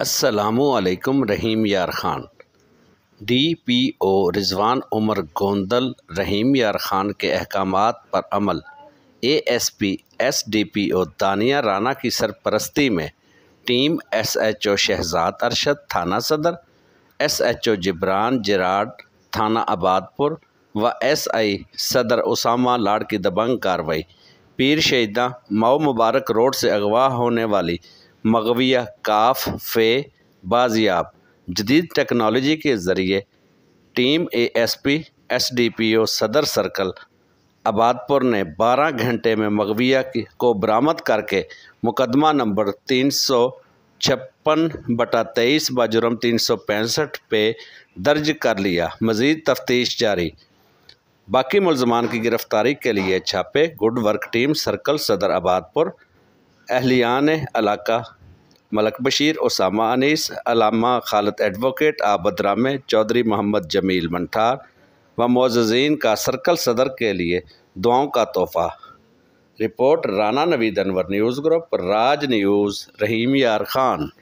असलकम Rahim Yar Khan D P O Rizwan Umar Gondal Rahim Yar Khan के अहकाम पर अमल A S P S D P O Dania Rana की सरपरस्ती में team S H O Shahzad Arshad थाना Sadar S H O Jibran Jarad थाना आबादपुर व एस आई सदर उसामा लाड की दबंग कार्रवाई पीर शहीदा माओ मुबारक रोड से अगवा होने वाली मगविया काफ फे बाजियाब जदीद टेक्नोलॉजी के ज़रिए team A S P S D P O Sadar circle Abadpur ने 12 घंटे में मगविया की को बरामद करके मुकदमा नंबर तीन सौ छप्पन बटा तेईस बाजुरम तीन सौ पैंसठ पे दर्ज कर लिया मज़ीद तफ्तीश जारी बाकी मुलजमान की गिरफ़्तारी के लिए छापे good work team circle Sadar Abadpur अहलियान अलाका मलक बशीर उसामा अनीस अलामा खालत एडवोकेट आबद रामे चौधरी मोहम्मद जमील मंठार व मोजीन का सर्कल सदर के लिए दुआओं का तोहफ़ा report Rana Naveed Anwar news group Raj news Rahim Yar Khan